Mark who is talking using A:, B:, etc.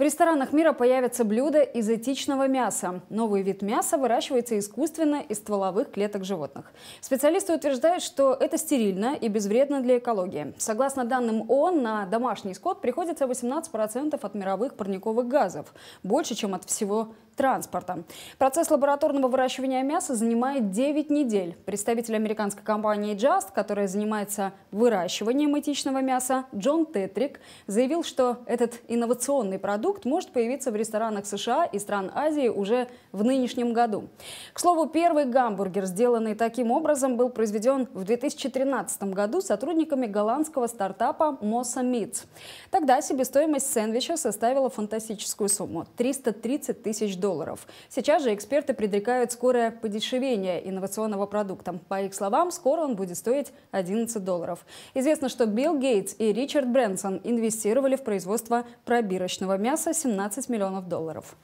A: В ресторанах мира появятся блюда из этичного мяса. Новый вид мяса выращивается искусственно из стволовых клеток животных. Специалисты утверждают, что это стерильно и безвредно для экологии. Согласно данным ООН, на домашний скот приходится 18% от мировых парниковых газов, больше, чем от всего транспорта. Процесс лабораторного выращивания мяса занимает 9 недель. Представитель американской компании Just, которая занимается выращиванием этичного мяса, Джон Тетрик, заявил, что этот инновационный продукт может появиться в ресторанах США и стран Азии уже в нынешнем году. К слову, первый гамбургер, сделанный таким образом, был произведен в 2013 году сотрудниками голландского стартапа Mossa Meats. Тогда себестоимость сэндвича составила фантастическую сумму – 330 тысяч долларов долларов. Сейчас же эксперты предрекают скорое подешевение инновационного продукта. По их словам, скоро он будет стоить 11 долларов. Известно, что Билл Гейтс и Ричард Брэнсон инвестировали в производство пробирочного мяса 17 миллионов долларов.